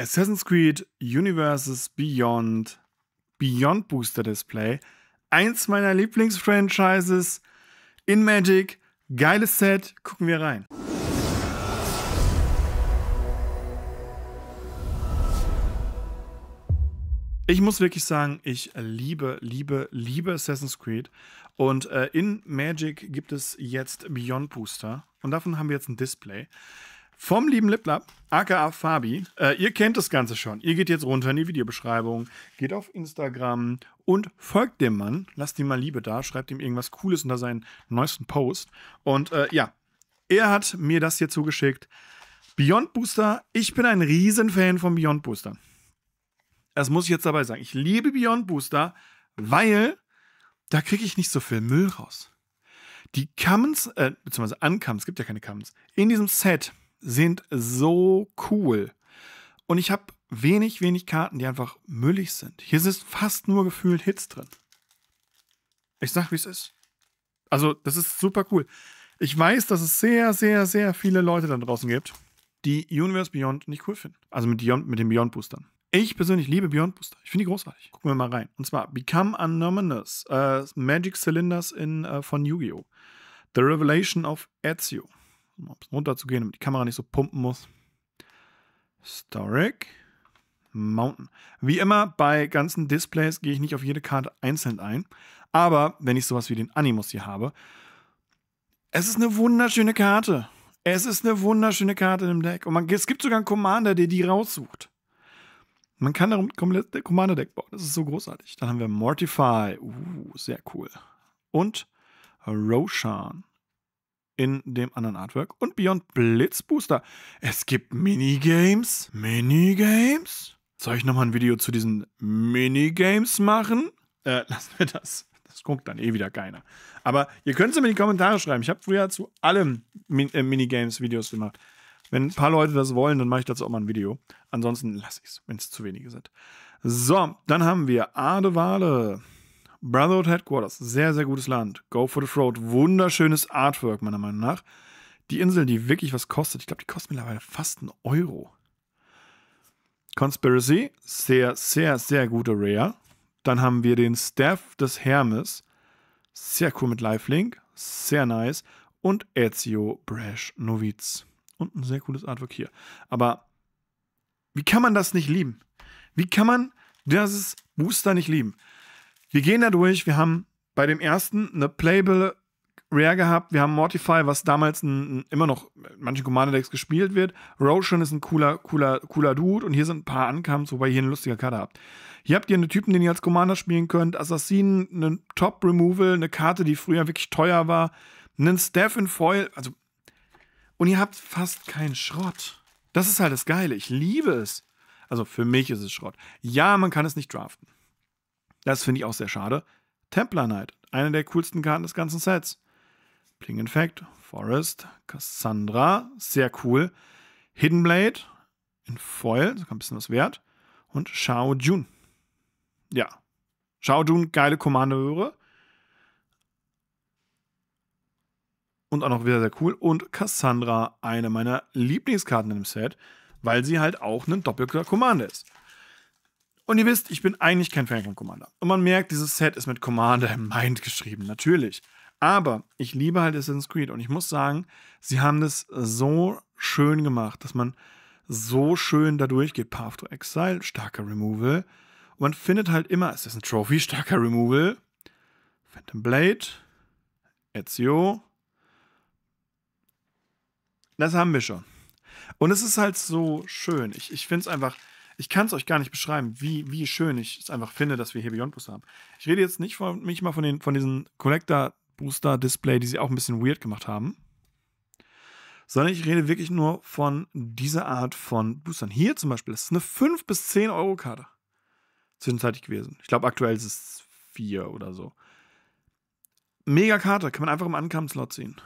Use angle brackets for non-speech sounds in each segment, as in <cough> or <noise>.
Assassin's Creed Universes Beyond Beyond Booster Display. Eins meiner Lieblingsfranchises in Magic. Geiles Set. Gucken wir rein. Ich muss wirklich sagen, ich liebe, liebe, liebe Assassin's Creed. Und äh, in Magic gibt es jetzt Beyond Booster. Und davon haben wir jetzt ein Display vom lieben Liplab, aka Fabi. Äh, ihr kennt das Ganze schon. Ihr geht jetzt runter in die Videobeschreibung, geht auf Instagram und folgt dem Mann. Lasst ihm mal Liebe da, schreibt ihm irgendwas Cooles unter seinen neuesten Post. Und äh, ja, er hat mir das hier zugeschickt. Beyond Booster, ich bin ein Riesenfan von Beyond Booster. Das muss ich jetzt dabei sagen. Ich liebe Beyond Booster, weil da kriege ich nicht so viel Müll raus. Die Cummins, äh, beziehungsweise Uncummins, gibt ja keine Cummins, in diesem Set sind so cool. Und ich habe wenig, wenig Karten, die einfach müllig sind. Hier sind fast nur gefühlt Hits drin. Ich sag, wie es ist. Also, das ist super cool. Ich weiß, dass es sehr, sehr, sehr viele Leute da draußen gibt, die Universe Beyond nicht cool finden. Also mit, Beyond, mit den Beyond Boostern. Ich persönlich liebe Beyond Booster. Ich finde die großartig. Gucken wir mal rein. Und zwar Become Anonymous, äh, Magic Cylinders in, äh, von Yu-Gi-Oh! The Revelation of Ezio um ein bisschen runterzugehen, damit die Kamera nicht so pumpen muss. Storic. Mountain. Wie immer bei ganzen Displays gehe ich nicht auf jede Karte einzeln ein, aber wenn ich sowas wie den Animus hier habe, es ist eine wunderschöne Karte. Es ist eine wunderschöne Karte im Deck und man, es gibt sogar einen Commander, der die raussucht. Man kann darum komplett Commander Deck bauen. Das ist so großartig. Dann haben wir Mortify, uh, sehr cool. Und Roshan in dem anderen Artwork. Und Beyond Blitz Booster. Es gibt Minigames. Minigames? Soll ich nochmal ein Video zu diesen Minigames machen? Äh, <laughs> lassen wir das. Das guckt dann eh wieder keiner. Aber ihr könnt es mir in die Kommentare schreiben. Ich habe früher zu allem Min äh, Minigames-Videos gemacht. Wenn ein paar Leute das wollen, dann mache ich dazu auch mal ein Video. Ansonsten lasse ich es, wenn es zu wenige sind. So, dann haben wir Adewale. Brotherhood Headquarters, sehr, sehr gutes Land. Go for the Throat, wunderschönes Artwork, meiner Meinung nach. Die Insel, die wirklich was kostet, ich glaube, die kostet mittlerweile fast einen Euro. Conspiracy, sehr, sehr, sehr gute Rare. Dann haben wir den Staff des Hermes, sehr cool mit Lifelink, sehr nice. Und Ezio Brash Noviz. Und ein sehr cooles Artwork hier. Aber wie kann man das nicht lieben? Wie kann man dieses Booster nicht lieben? Wir gehen da durch, wir haben bei dem ersten eine Playable Rare gehabt, wir haben Mortify, was damals ein, immer noch in manchen Commander Decks gespielt wird. Roshan ist ein cooler, cooler, cooler Dude und hier sind ein paar Ankamps, wobei ihr hier eine lustige Karte habt. Hier habt ihr einen Typen, den ihr als Commander spielen könnt, Assassinen, einen Top Removal, eine Karte, die früher wirklich teuer war, einen Staff in Foil, also und ihr habt fast keinen Schrott. Das ist halt das Geile, ich liebe es. Also für mich ist es Schrott. Ja, man kann es nicht draften. Das finde ich auch sehr schade. Templar Knight, eine der coolsten Karten des ganzen Sets. Pling Infect, Forest, Cassandra, sehr cool. Hidden Blade in Foil, sogar ein bisschen was wert. Und Shao Jun. Ja. Shao Jun, geile Kommandeure. Und auch noch wieder sehr cool. Und Cassandra, eine meiner Lieblingskarten im Set, weil sie halt auch ein doppelter Commander ist. Und ihr wisst, ich bin eigentlich kein Fan von Commander. Und man merkt, dieses Set ist mit Commander im Mind geschrieben, natürlich. Aber ich liebe halt Assassin's Creed und ich muss sagen, sie haben das so schön gemacht, dass man so schön dadurch geht. Path to Exile, starker Removal. Und man findet halt immer ist ein Trophy, starker Removal. Phantom Blade, Ezio. Das haben wir schon. Und es ist halt so schön. Ich, ich finde es einfach, ich kann es euch gar nicht beschreiben, wie, wie schön ich es einfach finde, dass wir hier Beyond Booster haben. Ich rede jetzt nicht von mich mal von, den, von diesen Collector Booster Display, die sie auch ein bisschen weird gemacht haben, sondern ich rede wirklich nur von dieser Art von Boostern. Hier zum Beispiel das ist eine 5 bis 10 Euro Karte zwischenzeitlich gewesen. Ich glaube, aktuell ist es 4 oder so. Mega Karte, kann man einfach im Ankampfslot ziehen.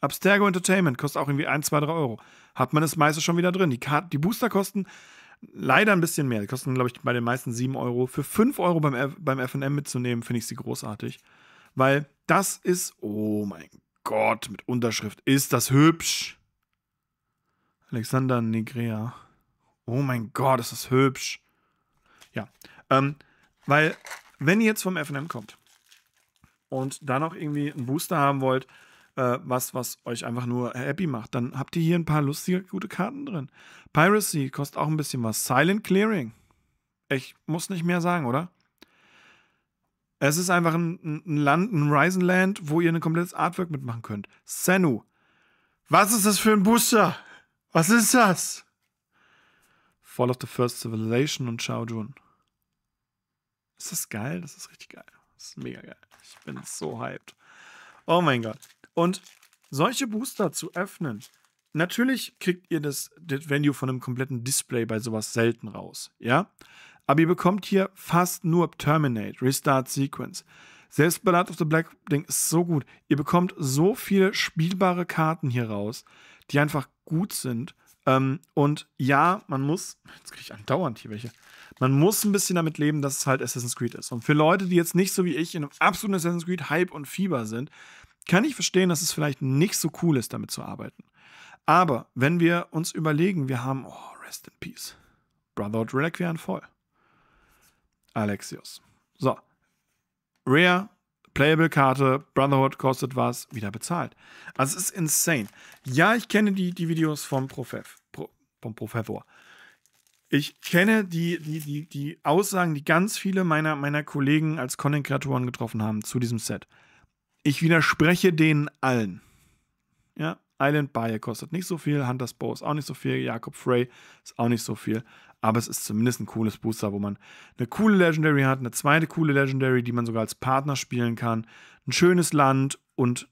Abstergo Entertainment kostet auch irgendwie 1, 2, 3 Euro. Hat man das meiste schon wieder drin. Die, Karte, die Booster kosten leider ein bisschen mehr. Die kosten, glaube ich, bei den meisten 7 Euro. Für 5 Euro beim, beim FM mitzunehmen, finde ich sie großartig. Weil das ist, oh mein Gott, mit Unterschrift, ist das hübsch. Alexander Negrea. Oh mein Gott, ist das hübsch. Ja, ähm, weil wenn ihr jetzt vom FM kommt und da noch irgendwie einen Booster haben wollt, äh, was, was euch einfach nur happy macht. Dann habt ihr hier ein paar lustige, gute Karten drin. Piracy kostet auch ein bisschen was. Silent Clearing. Ich muss nicht mehr sagen, oder? Es ist einfach ein, ein Land, ein Horizon Land, wo ihr ein komplettes Artwork mitmachen könnt. Senu. Was ist das für ein Booster? Was ist das? Fall of the First Civilization und Shaojun. Ist das geil? Das ist richtig geil. Das ist mega geil. Ich bin so hyped. Oh mein Gott. Und solche Booster zu öffnen, natürlich kriegt ihr das, das Value von einem kompletten Display bei sowas selten raus, ja? Aber ihr bekommt hier fast nur Terminate, Restart Sequence. Selbst Ballad of the Black Ding ist so gut. Ihr bekommt so viele spielbare Karten hier raus, die einfach gut sind. Ähm, und ja, man muss, jetzt kriege ich andauernd hier welche, man muss ein bisschen damit leben, dass es halt Assassin's Creed ist. Und für Leute, die jetzt nicht so wie ich in einem absoluten Assassin's Creed Hype und Fieber sind, kann ich verstehen, dass es vielleicht nicht so cool ist, damit zu arbeiten. Aber wenn wir uns überlegen, wir haben, oh, rest in peace, Brotherhood Reliquian voll. Alexios. So. Rare, Playable-Karte, Brotherhood kostet was, wieder bezahlt. Also es ist insane. Ja, ich kenne die, die Videos vom Profev. Pro, vom Professor. Ich kenne die, die, die, die Aussagen, die ganz viele meiner, meiner Kollegen als Content-Kreatoren getroffen haben zu diesem Set. Ich widerspreche denen allen. Ja, Island Bayer kostet nicht so viel, Hunters Bow ist auch nicht so viel, Jakob Frey ist auch nicht so viel, aber es ist zumindest ein cooles Booster, wo man eine coole Legendary hat, eine zweite coole Legendary, die man sogar als Partner spielen kann, ein schönes Land und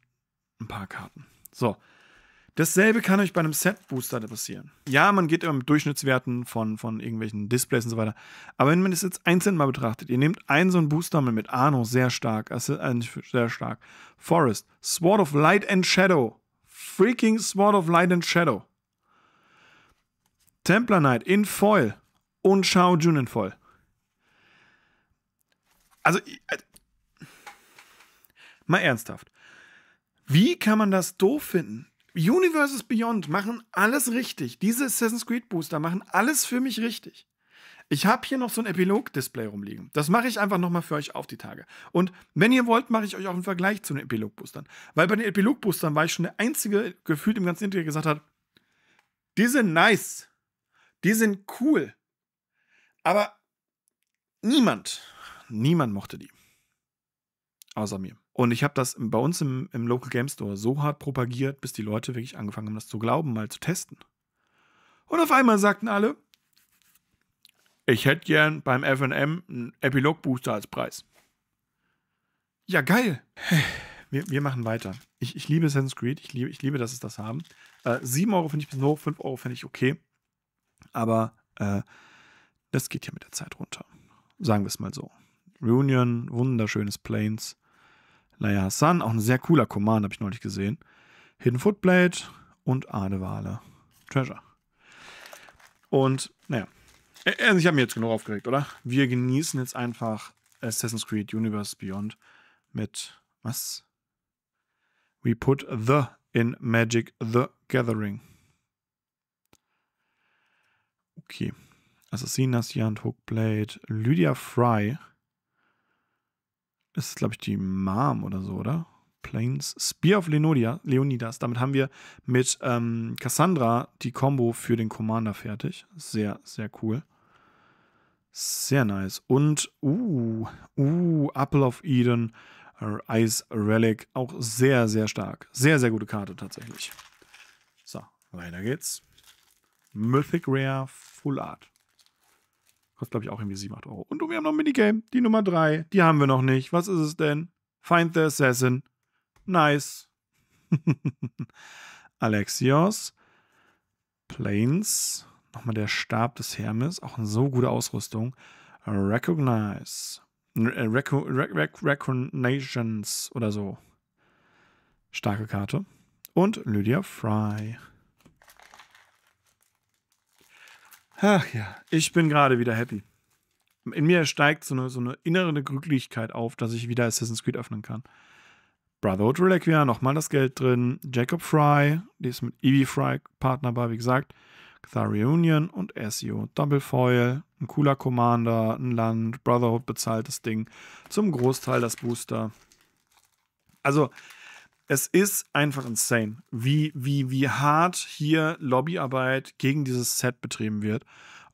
ein paar Karten. So, Dasselbe kann euch bei einem Set-Booster passieren. Ja, man geht immer mit Durchschnittswerten von, von irgendwelchen Displays und so weiter. Aber wenn man das jetzt einzeln mal betrachtet, ihr nehmt einen so einen Booster mal mit Arno, sehr stark, also äh, sehr stark. Forest, Sword of Light and Shadow. Freaking Sword of Light and Shadow. Templar Knight in Foil und Shao Jun in Foil. Also, äh, mal ernsthaft. Wie kann man das doof finden? Universes Beyond machen alles richtig. Diese Assassin's Creed Booster machen alles für mich richtig. Ich habe hier noch so ein Epilog-Display rumliegen. Das mache ich einfach nochmal für euch auf die Tage. Und wenn ihr wollt, mache ich euch auch einen Vergleich zu den Epilog-Boostern. Weil bei den Epilog-Boostern war ich schon der einzige gefühlt im ganzen Internet, der gesagt hat, die sind nice, die sind cool. Aber niemand, niemand mochte die. Außer mir. Und ich habe das bei uns im, im Local Game Store so hart propagiert, bis die Leute wirklich angefangen haben, das zu glauben, mal zu testen. Und auf einmal sagten alle, ich hätte gern beim FNM einen Epilog-Booster als Preis. Ja, geil. <sighs> Wir, wir machen weiter. Ich, ich liebe Assassin's Creed. Ich liebe, ich liebe, dass es das haben. Äh, 7 Euro finde ich bis hoch, 5 Euro finde ich okay. Aber äh, das geht ja mit der Zeit runter. Sagen wir es mal so. Reunion, wunderschönes Planes. Leia Hassan, auch ein sehr cooler Command, habe ich neulich gesehen. Hidden Footblade und Adewale. Treasure. Und, naja. Also äh, äh, ich habe mir jetzt genug aufgeregt, oder? Wir genießen jetzt einfach Assassin's Creed Universe Beyond mit was? We put the in Magic the Gathering. Okay. Assassinas, Jan Hookblade, Lydia Fry ist, glaube ich, die Mom oder so, oder? Planes. Spear of Lenodia, Leonidas. Damit haben wir mit ähm, Cassandra die Combo für den Commander fertig. Sehr, sehr cool. Sehr nice. Und, uh, uh, Apple of Eden, Ice Relic. Auch sehr, sehr stark. Sehr, sehr gute Karte tatsächlich. So, weiter geht's. Mythic Rare Full Art. Kostet, glaube ich, auch irgendwie 7, 8 Euro. Und wir haben noch ein Minigame. Die Nummer 3. Die haben wir noch nicht. Was ist es denn? Find the Assassin. Nice. <laughs> Alexios. Planes. Nochmal der Stab des Hermes. Auch eine so gute Ausrüstung. Recognize. Äh, recognitions oder so. Starke Karte. Und Lydia Fry. Ach ja, ich bin gerade wieder happy. In mir steigt so eine, so eine innere Glücklichkeit auf, dass ich wieder Assassin's Creed öffnen kann. Brotherhood Reliquia, nochmal das Geld drin. Jacob Fry, die ist mit Evie Fry Partner bei, wie gesagt. Cathari Union und SEO. Double Foil, ein cooler Commander, ein Land. Brotherhood bezahlt das Ding. Zum Großteil das Booster. Also, es ist einfach insane, wie, wie, wie hart hier Lobbyarbeit gegen dieses Set betrieben wird.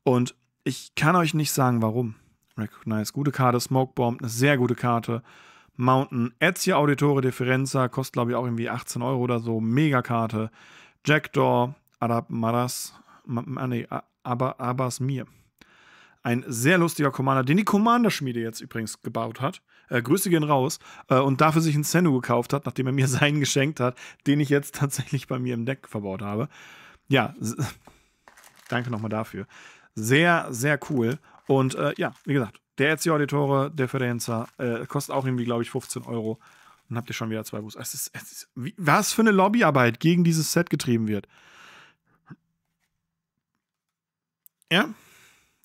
Und ich kann euch nicht sagen, warum. Recognize, gute Karte, Smoke Bomb, eine sehr gute Karte. Mountain, Ezio Auditore Differenza, kostet glaube ich auch irgendwie 18 Euro oder so, mega Karte. Jackdaw, Arab Maras, ah, nee, aber Abas Mir. Ein sehr lustiger Commander, den die Commander-Schmiede jetzt übrigens gebaut hat. Äh, Grüße gehen raus. Äh, und dafür sich ein Sennu gekauft hat, nachdem er mir <laughs> seinen geschenkt hat, den ich jetzt tatsächlich bei mir im Deck verbaut habe. Ja, <laughs> danke nochmal dafür. Sehr, sehr cool. Und äh, ja, wie gesagt, der Ezio Auditore, der Ferenza, äh, kostet auch irgendwie, glaube ich, 15 Euro. Dann habt ihr schon wieder zwei Boosts. Es ist, es ist, was für eine Lobbyarbeit gegen dieses Set getrieben wird. Ja,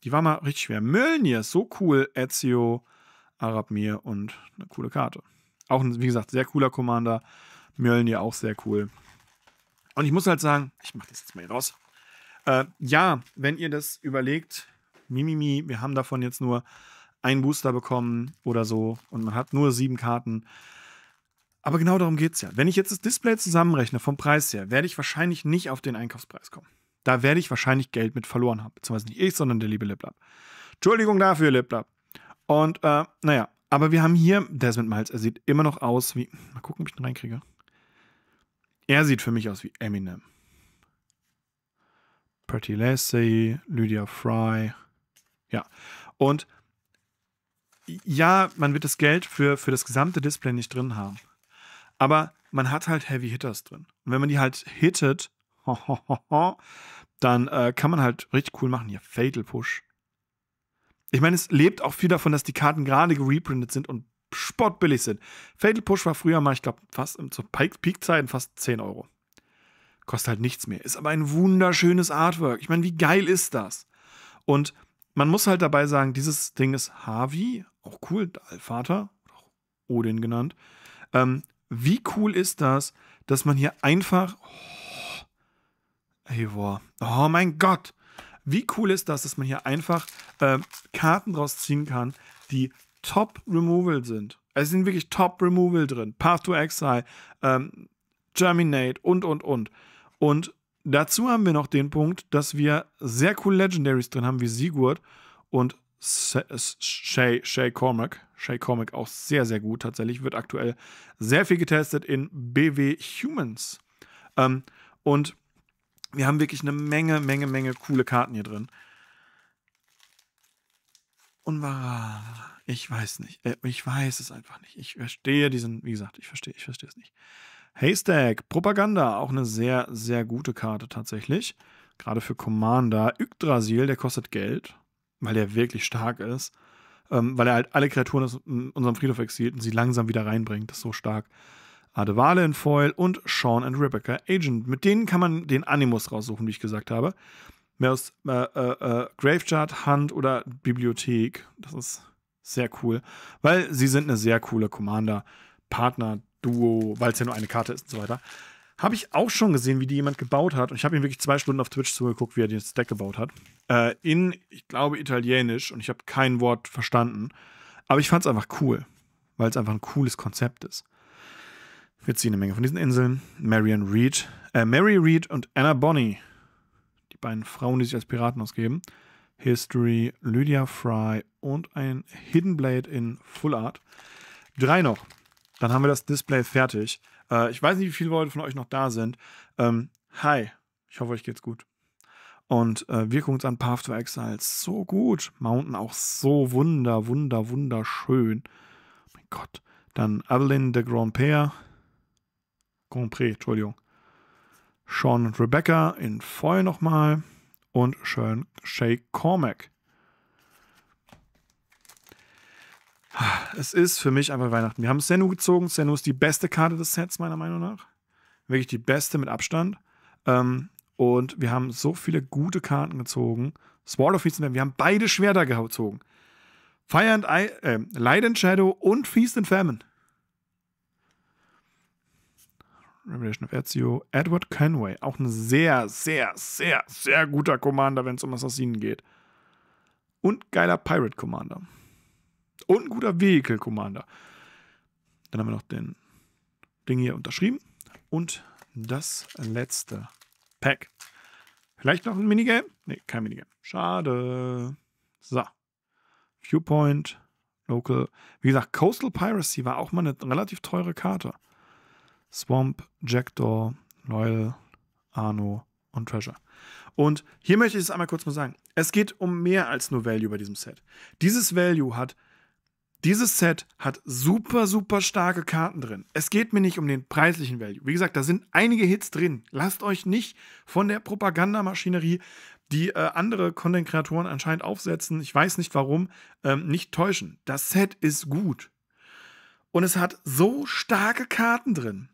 die war mal richtig schwer. Mölnir, so cool, Ezio. Arab Mir und eine coole Karte. Auch, ein, wie gesagt, sehr cooler Commander. Mjölnir auch sehr cool. Und ich muss halt sagen, ich mache das jetzt mal hier raus. Äh, ja, wenn ihr das überlegt, Mimimi, wir haben davon jetzt nur einen Booster bekommen oder so und man hat nur sieben Karten. Aber genau darum geht es ja. Wenn ich jetzt das Display zusammenrechne vom Preis her, werde ich wahrscheinlich nicht auf den Einkaufspreis kommen. Da werde ich wahrscheinlich Geld mit verloren haben. Beziehungsweise nicht ich, sondern der liebe Liblab. Entschuldigung dafür, Liblab. Und äh, naja, aber wir haben hier Desmond Miles. Er sieht immer noch aus wie. Mal gucken, ob ich ihn reinkriege. Er sieht für mich aus wie Eminem. Pretty Lassie, Lydia Fry. Ja. Und ja, man wird das Geld für, für das gesamte Display nicht drin haben. Aber man hat halt Heavy Hitters drin. Und wenn man die halt hittet, <laughs> dann äh, kann man halt richtig cool machen. Hier, Fatal Push. Ich meine, es lebt auch viel davon, dass die Karten gerade gereprintet sind und sportbillig sind. Fatal Push war früher mal, ich glaube, fast zu Peak-Zeiten fast 10 Euro. Kostet halt nichts mehr. Ist aber ein wunderschönes Artwork. Ich meine, wie geil ist das? Und man muss halt dabei sagen, dieses Ding ist Harvey, auch cool, Allvater, auch Odin genannt. Ähm, wie cool ist das, dass man hier einfach. Oh, ey, boah. Oh mein Gott. Wie cool ist das, dass man hier einfach äh, Karten draus ziehen kann, die Top Removal sind. Also, es sind wirklich Top Removal drin. Path to Exile, ähm, Germinate und, und, und. Und dazu haben wir noch den Punkt, dass wir sehr coole Legendaries drin haben, wie Sigurd und Shay, Shay Cormac. Shay Cormac auch sehr, sehr gut tatsächlich. Wird aktuell sehr viel getestet in BW Humans. Ähm, und wir haben wirklich eine Menge, Menge, Menge coole Karten hier drin. Und ich weiß nicht. Äh, ich weiß es einfach nicht. Ich verstehe diesen, wie gesagt, ich verstehe, ich verstehe es nicht. Haystack, Propaganda, auch eine sehr, sehr gute Karte tatsächlich. Gerade für Commander. Yggdrasil, der kostet Geld, weil der wirklich stark ist. Ähm, weil er halt alle Kreaturen aus unserem Friedhof exiliert und sie langsam wieder reinbringt. Das ist so stark. Adewale in Foil und Sean and Rebecca Agent. Mit denen kann man den Animus raussuchen, wie ich gesagt habe. Mehr aus äh, äh, äh, Graveyard, Hand oder Bibliothek. Das ist sehr cool, weil sie sind eine sehr coole Commander-Partner-Duo, weil es ja nur eine Karte ist und so weiter. Habe ich auch schon gesehen, wie die jemand gebaut hat. Und ich habe ihm wirklich zwei Stunden auf Twitch zugeguckt, wie er den Deck gebaut hat. Äh, in, ich glaube, Italienisch. Und ich habe kein Wort verstanden. Aber ich fand es einfach cool, weil es einfach ein cooles Konzept ist. Wir ziehen eine Menge von diesen Inseln. Marion Reed, äh, Mary Reed und Anna Bonny. Die beiden Frauen, die sich als Piraten ausgeben. History, Lydia Fry und ein Hidden Blade in Full Art. Drei noch. Dann haben wir das Display fertig. Äh, ich weiß nicht, wie viele Leute von euch noch da sind. Ähm, hi, ich hoffe, euch geht's gut. Und äh, wir gucken uns an Path to Exile. So gut. Mountain auch so wunder, wunder, wunderschön. Oh mein Gott. Dann Evelyn de Grand Père, Grand Prix, Entschuldigung. Sean und Rebecca in Foil nochmal und schön Shay Cormack. Es ist für mich einfach Weihnachten. Wir haben Senu gezogen. Senu ist die beste Karte des Sets, meiner Meinung nach. Wirklich die beste mit Abstand. Ähm, und wir haben so viele gute Karten gezogen. Sword of Feast Wir haben beide Schwerter gezogen. Fire and I, äh, Light and Shadow und Feast and Famine. Revelation of Ezio, Edward Conway, auch ein sehr, sehr, sehr, sehr guter Commander, wenn es um Assassinen geht. Und geiler Pirate Commander. Und ein guter Vehicle Commander. Dann haben wir noch den Ding hier unterschrieben. Und das letzte Pack. Vielleicht noch ein Minigame? Ne, kein Minigame. Schade. So. Viewpoint, Local. Wie gesagt, Coastal Piracy war auch mal eine relativ teure Karte. Swamp, Jackdaw, Loyal, Arno und Treasure. Und hier möchte ich es einmal kurz mal sagen. Es geht um mehr als nur Value bei diesem Set. Dieses Value hat, dieses Set hat super, super starke Karten drin. Es geht mir nicht um den preislichen Value. Wie gesagt, da sind einige Hits drin. Lasst euch nicht von der Propagandamaschinerie, die äh, andere Content-Kreatoren anscheinend aufsetzen, ich weiß nicht warum, ähm, nicht täuschen. Das Set ist gut. Und es hat so starke Karten drin.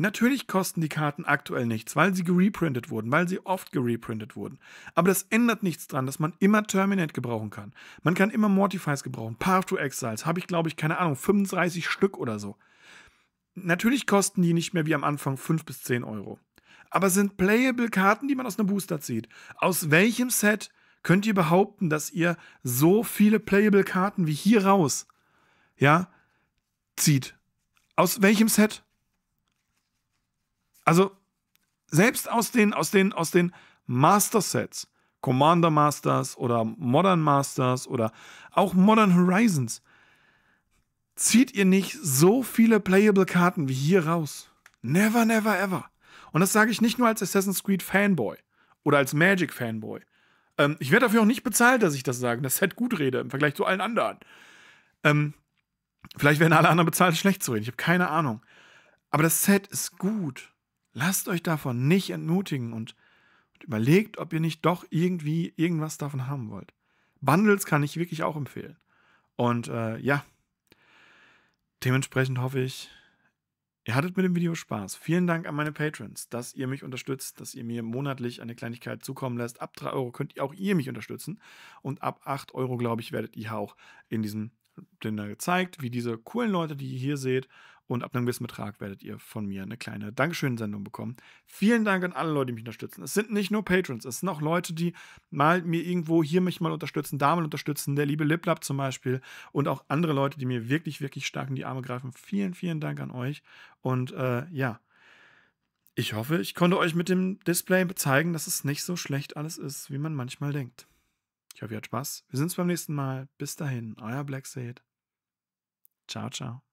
Natürlich kosten die Karten aktuell nichts, weil sie gereprintet wurden, weil sie oft gereprintet wurden. Aber das ändert nichts dran, dass man immer Terminate gebrauchen kann. Man kann immer Mortifies gebrauchen. Path to Exiles habe ich, glaube ich, keine Ahnung, 35 Stück oder so. Natürlich kosten die nicht mehr wie am Anfang 5 bis 10 Euro. Aber sind playable Karten, die man aus einem Booster zieht. Aus welchem Set könnt ihr behaupten, dass ihr so viele playable Karten wie hier raus, ja, zieht? Aus welchem Set? Also selbst aus den, aus den, aus den Master-Sets, Commander Masters oder Modern Masters oder auch Modern Horizons, zieht ihr nicht so viele Playable-Karten wie hier raus. Never, never, ever. Und das sage ich nicht nur als Assassin's Creed Fanboy oder als Magic Fanboy. Ähm, ich werde dafür auch nicht bezahlt, dass ich das sage. Das Set gut rede im Vergleich zu allen anderen. Ähm, vielleicht werden alle anderen bezahlt, schlecht zu reden. Ich habe keine Ahnung. Aber das Set ist gut. Lasst euch davon nicht entmutigen und, und überlegt, ob ihr nicht doch irgendwie irgendwas davon haben wollt. Bundles kann ich wirklich auch empfehlen. Und äh, ja, dementsprechend hoffe ich, ihr hattet mit dem Video Spaß. Vielen Dank an meine Patrons, dass ihr mich unterstützt, dass ihr mir monatlich eine Kleinigkeit zukommen lässt. Ab 3 Euro könnt ihr auch ihr mich unterstützen. Und ab 8 Euro, glaube ich, werdet ihr auch in diesem Blender gezeigt, wie diese coolen Leute, die ihr hier seht und ab einem gewissen Betrag werdet ihr von mir eine kleine Dankeschön-Sendung bekommen. Vielen Dank an alle Leute, die mich unterstützen. Es sind nicht nur Patrons, es sind auch Leute, die mal mir irgendwo hier mich mal unterstützen, da mal unterstützen. Der liebe Liplab zum Beispiel und auch andere Leute, die mir wirklich, wirklich stark in die Arme greifen. Vielen, vielen Dank an euch. Und äh, ja, ich hoffe, ich konnte euch mit dem Display bezeigen, dass es nicht so schlecht alles ist, wie man manchmal denkt. Ich hoffe, ihr habt Spaß. Wir sehen uns beim nächsten Mal. Bis dahin, euer Black Seed. Ciao, ciao.